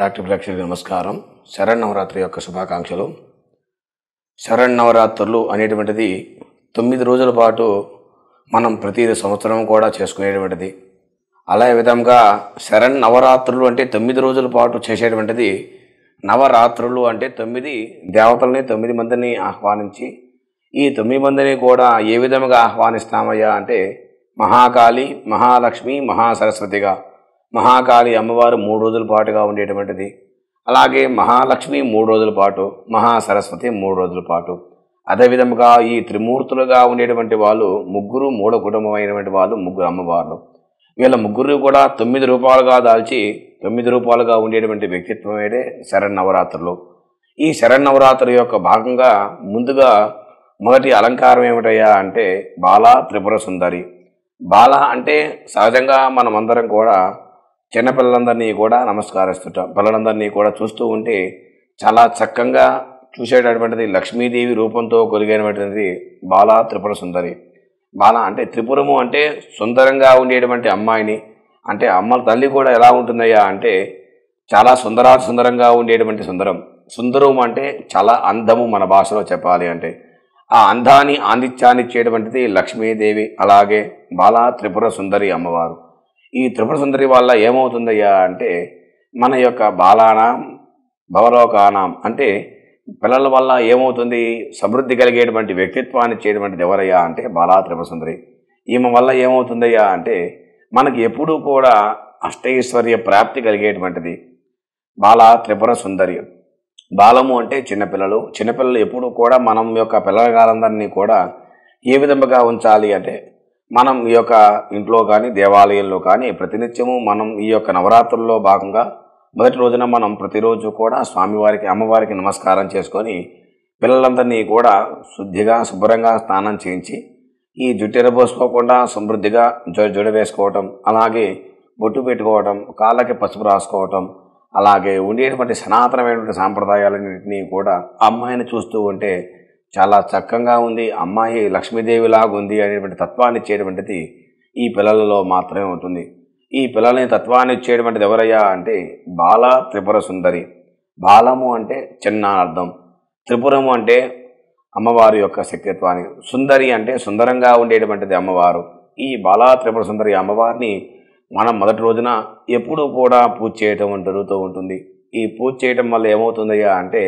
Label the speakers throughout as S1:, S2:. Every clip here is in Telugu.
S1: డాక్టర్ ప్రేక్షకులకు నమస్కారం నవరాత్రి యొక్క శుభాకాంక్షలు శరణ్ నవరాత్రులు అనేటువంటిది తొమ్మిది రోజుల పాటు మనం ప్రతి సంవత్సరం కూడా చేసుకునేటువంటిది అలాగే విధంగా శరణ్ నవరాత్రులు అంటే తొమ్మిది రోజుల పాటు చేసేటువంటిది నవరాత్రులు అంటే తొమ్మిది దేవతల్ని తొమ్మిది మందిని ఆహ్వానించి ఈ తొమ్మిది మందిని కూడా ఏ విధంగా ఆహ్వానిస్తామయ్యా అంటే మహాకాళి మహాలక్ష్మి మహాసరస్వతిగా మహాకాళి అమ్మవారు మూడు రోజుల పాటుగా ఉండేటువంటిది అలాగే మహాలక్ష్మి మూడు రోజుల పాటు మహాసరస్వతి మూడు రోజుల పాటు అదేవిధముగా ఈ త్రిమూర్తులుగా ఉండేటువంటి వాళ్ళు ముగ్గురు మూడో కుటుంబం అయినటువంటి వాళ్ళు ముగ్గురు అమ్మవార్లు వీళ్ళ ముగ్గురు కూడా తొమ్మిది రూపాలుగా దాల్చి తొమ్మిది రూపాలుగా ఉండేటువంటి వ్యక్తిత్వమేడే శరన్నవరాత్రులు ఈ శరన్నవరాత్రి యొక్క భాగంగా ముందుగా మొదటి అలంకారం ఏమిటయ్యా అంటే బాల త్రిపుర సుందరి బాల అంటే సహజంగా మనమందరం కూడా చిన్నపిల్లలందరినీ కూడా నమస్కరిస్తుంటాం పిల్లలందరినీ కూడా చూస్తూ ఉంటే చాలా చక్కగా చూసేటటువంటిది లక్ష్మీదేవి రూపంతో కొలిగైనటువంటిది బాల త్రిపుర సుందరి బాల అంటే త్రిపురము అంటే సుందరంగా ఉండేటువంటి అమ్మాయిని అంటే అమ్మల తల్లి కూడా ఎలా ఉంటుందయ్యా అంటే చాలా సుందరా సుందరంగా ఉండేటువంటి సుందరం సుందరం అంటే చాలా అందము మన భాషలో చెప్పాలి అంటే ఆ అందాన్ని ఆందిత్యాన్ని ఇచ్చేటువంటిది లక్ష్మీదేవి అలాగే బాల త్రిపుర సుందరి అమ్మవారు ఈ త్రిపుర సుందరి వల్ల ఏమవుతుందయ్యా అంటే మన యొక్క బాలానాం భవలోకానాం అంటే పిల్లల వల్ల ఏమవుతుంది సమృద్ధి కలిగేటువంటి వ్యక్తిత్వాన్ని చేయటువంటి ఎవరయ్యా అంటే బాలా త్రిపుర సుందరి ఈమె వల్ల ఏమవుతుందయ్యా అంటే మనకి ఎప్పుడూ కూడా అష్టైశ్వర్య ప్రాప్తి కలిగేటువంటిది బాల త్రిపుర సుందరి బాలము అంటే చిన్నపిల్లలు చిన్నపిల్లలు ఎప్పుడూ కూడా మనం యొక్క పిల్లల కాలందరినీ కూడా ఏ విధముగా ఉంచాలి అంటే మనం ఈ యొక్క ఇంట్లో కానీ దేవాలయంలో కానీ ప్రతినిత్యము మనం ఈ యొక్క నవరాత్రుల్లో భాగంగా మొదటి రోజున మనం ప్రతిరోజు కూడా స్వామివారికి అమ్మవారికి నమస్కారం చేసుకొని పిల్లలందరినీ కూడా శుద్ధిగా శుభ్రంగా స్నానం చేయించి ఈ జుట్టెర పోసుకోకుండా సమృద్ధిగా జుడ వేసుకోవటం అలాగే బొట్టు పెట్టుకోవటం కాళ్ళకి పసుపు రాసుకోవటం అలాగే ఉండేటువంటి సనాతనమైనటువంటి సాంప్రదాయాలన్నింటినీ కూడా అమ్మాయిని చూస్తూ ఉంటే చాలా చక్కగా ఉంది అమ్మాయి లక్ష్మీదేవిలాగా ఉంది అనేటువంటి తత్వాన్ని ఇచ్చేటువంటిది ఈ పిల్లలలో మాత్రమే ఉంటుంది ఈ పిల్లలని తత్వాన్ని ఇచ్చేటువంటిది ఎవరయ్యా అంటే బాల త్రిపుర సుందరి బాలము అంటే చిన్న అర్థం త్రిపురము అంటే అమ్మవారి యొక్క శక్తిత్వాన్ని సుందరి అంటే సుందరంగా ఉండేటువంటిది అమ్మవారు ఈ బాలా త్రిపుర సుందరి అమ్మవారిని మనం మొదటి రోజున ఎప్పుడూ కూడా పూజ చేయటం జరుగుతూ ఉంటుంది ఈ పూజ చేయటం వల్ల ఏమవుతుందయ్యా అంటే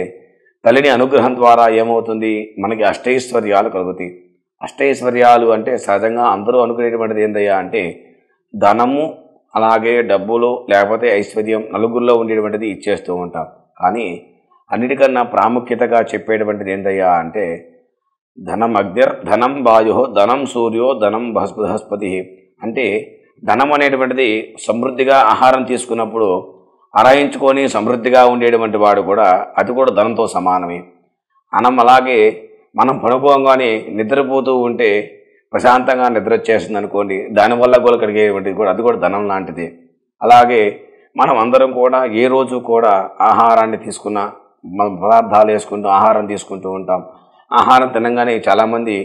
S1: తల్లిని అనుగ్రహం ద్వారా ఏమవుతుంది మనకి అష్టైశ్వర్యాలు కలుగుతాయి అష్టైశ్వర్యాలు అంటే సహజంగా అందరూ అనుకునేటువంటిది ఏందయ్యా అంటే ధనము అలాగే డబ్బులు లేకపోతే ఐశ్వర్యం నలుగురిలో ఉండేటువంటిది ఇచ్చేస్తూ ఉంటాం కానీ అన్నిటికన్నా ప్రాముఖ్యతగా చెప్పేటువంటిది ఏందయ్యా అంటే ధనం అగ్నిర్ ధనం వాయు ధనం సూర్యో ధనం బృహస్పతి అంటే ధనం అనేటువంటిది సమృద్ధిగా ఆహారం తీసుకున్నప్పుడు ఆరాయించుకొని సమృద్ధిగా ఉండేటువంటి వాడు కూడా అది కూడా ధనంతో సమానమే మనం అలాగే మనం పడుకోగానే నిద్రపోతూ ఉంటే ప్రశాంతంగా నిద్ర వచ్చేస్తుంది అనుకోండి దానివల్ల కూడా కలిగేటువంటిది కూడా అది కూడా ధనం లాంటిది అలాగే మనం అందరం కూడా ఏ రోజు కూడా ఆహారాన్ని తీసుకున్నా మనం పదార్థాలు వేసుకుంటూ ఆహారం తీసుకుంటూ ఉంటాం ఆహారం తినగానే చాలామంది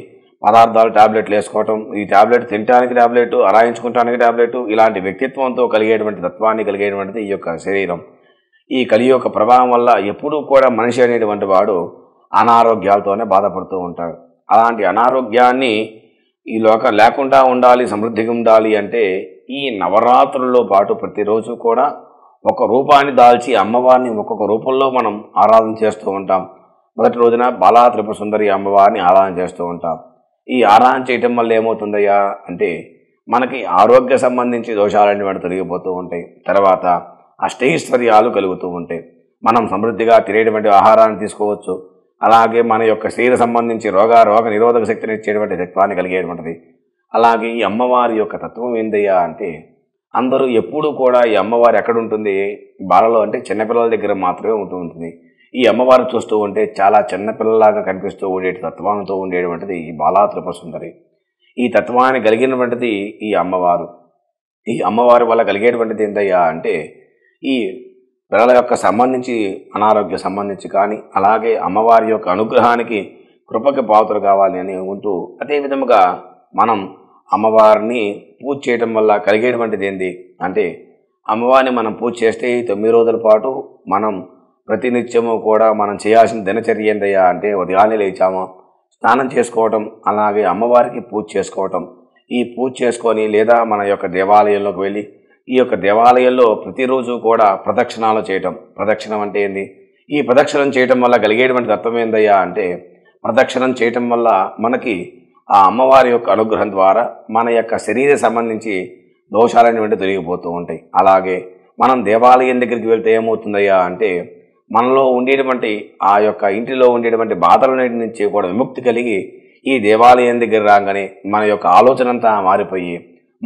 S1: పదార్థాలు ట్యాబ్లెట్లు వేసుకోవటం ఈ టాబ్లెట్ తినడానికి ట్యాబ్లెట్ అరాయించుకోవటానికి ట్యాబ్లెట్ ఇలాంటి వ్యక్తిత్వంతో కలిగేటువంటి తత్వాన్ని కలిగేటువంటిది ఈ యొక్క శరీరం ఈ కలి యొక్క ప్రభావం వల్ల ఎప్పుడూ కూడా మనిషి అనేటువంటి వాడు అనారోగ్యాలతోనే బాధపడుతూ ఉంటాడు అలాంటి అనారోగ్యాన్ని ఈ లోక లేకుండా ఉండాలి సమృద్ధిగా ఉండాలి అంటే ఈ నవరాత్రుల్లో పాటు ప్రతిరోజు కూడా ఒక రూపాన్ని దాల్చి అమ్మవారిని ఒక్కొక్క రూపంలో మనం ఆరాధన చేస్తూ ఉంటాం మొదటి రోజున బాలా త్రిపుర సుందరి అమ్మవారిని ఆరాధన చేస్తూ ఉంటాం ఈ ఆరాధన చేయటం వల్ల ఏమవుతుందయ్యా అంటే మనకి ఆరోగ్య సంబంధించి దోషాలన్నీ వాడు తొలగిపోతూ ఉంటాయి తర్వాత అష్టైశ్వర్యాలు కలుగుతూ ఉంటాయి మనం సమృద్ధిగా తినేటువంటి ఆహారాన్ని తీసుకోవచ్చు అలాగే మన యొక్క శరీర సంబంధించి రోగ రోగ నిరోధక శక్తిని ఇచ్చేటువంటి తత్వాన్ని కలిగేటువంటిది అలాగే ఈ అమ్మవారి యొక్క తత్వం ఏందయ్యా అంటే అందరూ ఎప్పుడూ కూడా ఈ అమ్మవారు ఎక్కడుంటుంది బాలలో అంటే చిన్నపిల్లల దగ్గర మాత్రమే ఉంటూ ఉంటుంది ఈ అమ్మవారిని చూస్తూ ఉంటే చాలా చిన్నపిల్లలాగా కనిపిస్తూ ఉండే తత్వంతో ఉండేటువంటిది ఈ బాలా తృపసుందరి ఈ తత్వాన్ని కలిగినటువంటిది ఈ అమ్మవారు ఈ అమ్మవారి వల్ల కలిగేటువంటిది ఏంటయ్యా అంటే ఈ పిల్లల యొక్క సంబంధించి అనారోగ్య సంబంధించి కానీ అలాగే అమ్మవారి యొక్క అనుగ్రహానికి కృపకి పాత్రలు కావాలి అని ఉంటూ అదేవిధముగా మనం అమ్మవారిని పూజ చేయడం వల్ల కలిగేటువంటిది ఏంటి అంటే అమ్మవారిని మనం పూజ చేస్తే తొమ్మిది రోజుల పాటు మనం ప్రతినిత్యము కూడా మనం చేయాల్సిన దినచర్య ఏంటయ్యా అంటే ఉదయాన్నే లేచాము స్నానం చేసుకోవటం అలాగే అమ్మవారికి పూజ చేసుకోవటం ఈ పూజ చేసుకొని లేదా మన యొక్క దేవాలయంలోకి వెళ్ళి ఈ యొక్క దేవాలయంలో ప్రతిరోజు కూడా ప్రదక్షిణాలు చేయటం ప్రదక్షిణం అంటే ఏంది ఈ ప్రదక్షిణం చేయటం వల్ల కలిగేటువంటి తత్వం ఏందయ్యా అంటే ప్రదక్షిణం చేయటం వల్ల మనకి ఆ అమ్మవారి యొక్క అనుగ్రహం ద్వారా మన యొక్క శరీర సంబంధించి దోషాలనేవి తొలగిపోతూ ఉంటాయి అలాగే మనం దేవాలయం దగ్గరికి వెళ్తే ఏమవుతుందయ్యా అంటే మనలో ఉండేటువంటి ఆ యొక్క ఇంటిలో ఉండేటువంటి బాధలన్నిటి నుంచి కూడా విముక్తి కలిగి ఈ దేవాలయం దగ్గర రాగానే మన యొక్క ఆలోచన అంతా మారిపోయి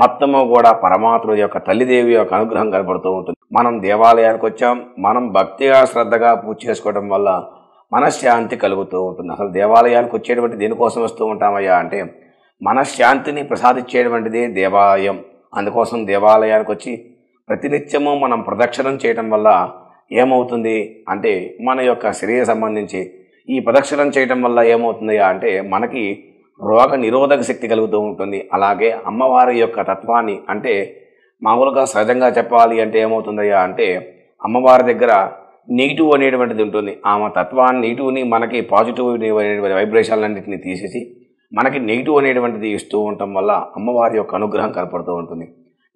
S1: మొత్తము కూడా పరమాత్మ యొక్క తల్లిదేవి యొక్క అనుగ్రహం కనబడుతూ ఉంటుంది మనం దేవాలయానికి వచ్చాం మనం భక్తిగా శ్రద్ధగా పూజ చేసుకోవడం వల్ల మనశ్శాంతి కలుగుతూ ఉంటుంది అసలు దేవాలయానికి వచ్చేటువంటి దేనికోసం వస్తూ ఉంటామయ్యా అంటే మనశ్శాంతిని ప్రసాదించేటువంటిదే దేవాలయం అందుకోసం దేవాలయానికి వచ్చి ప్రతినిత్యము మనం ప్రదక్షిణం చేయడం వల్ల ఏమవుతుంది అంటే మన యొక్క శరీరం సంబంధించి ఈ ప్రదక్షిణం చేయటం వల్ల ఏమవుతుంది అంటే మనకి రోగ నిరోధక శక్తి కలుగుతూ ఉంటుంది అలాగే అమ్మవారి యొక్క తత్వాన్ని అంటే మామూలుగా సహజంగా చెప్పాలి అంటే ఏమవుతుందయ్యా అంటే అమ్మవారి దగ్గర నెగిటివ్ అనేటువంటిది ఉంటుంది ఆమె తత్వాన్ని నెగిటివ్ని మనకి పాజిటివ్ అనేటువంటి వైబ్రేషన్లన్నింటినీ తీసేసి మనకి నెగిటివ్ అనేటువంటిది ఇస్తూ ఉండటం వల్ల అమ్మవారి యొక్క అనుగ్రహం కనపడుతూ ఉంటుంది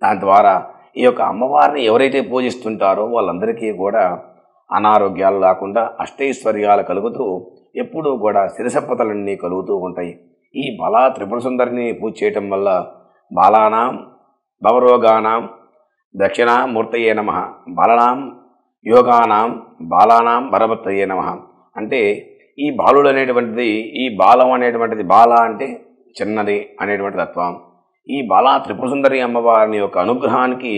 S1: దాని ద్వారా ఈ యొక్క అమ్మవారిని ఎవరైతే పూజిస్తుంటారో వాళ్ళందరికీ కూడా అనారోగ్యాలు రాకుండా అష్టైశ్వర్యాలు కలుగుతూ ఎప్పుడూ కూడా సిరసప్పతలన్నీ కలుగుతూ ఉంటాయి ఈ బలా త్రిపుర సుందరిని పూజ చేయటం వల్ల బాలానాం భవరోగానాం దక్షిణామూర్తయ్యే నమ బాలనాం యోగానాం బాలానాం భరభర్తయే నమ అంటే ఈ బాలుడు అనేటువంటిది ఈ బాలం అనేటువంటిది బాల అంటే చిన్నది అనేటువంటి తత్వం ఈ బాలా త్రిపురసుందరి అమ్మవారిని యొక్క అనుగ్రహానికి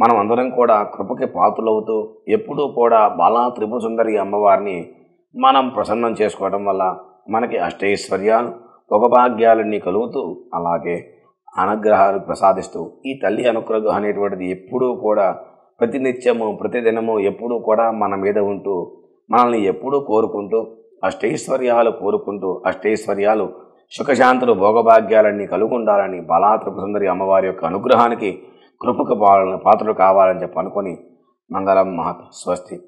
S1: మనం అందరం కూడా కృపకి పాతులవుతూ ఎప్పుడూ కూడా బాలా త్రిపురసుందరి అమ్మవారిని మనం ప్రసన్నం చేసుకోవడం వల్ల మనకి అష్టైశ్వర్యాలు భోగభాగ్యాలన్నీ కలుగుతూ అలాగే అనుగ్రహాలు ప్రసాదిస్తూ ఈ తల్లి అనుగ్రహం అనేటువంటిది ఎప్పుడూ కూడా ప్రతినిత్యము ప్రతిదినము ఎప్పుడూ కూడా మన మీద ఉంటూ మనల్ని ఎప్పుడూ కోరుకుంటూ అష్టైశ్వర్యాలు కోరుకుంటూ అష్టైశ్వర్యాలు సుఖశాంతులు భోగభాగ్యాలన్నీ కలుగుండాలని బలాతృపు సుందరి అమ్మవారి యొక్క అనుగ్రహానికి కృపకు పాలన పాత్రలు కావాలని చెప్పి అనుకొని మంగళం మహత్ స్వస్తి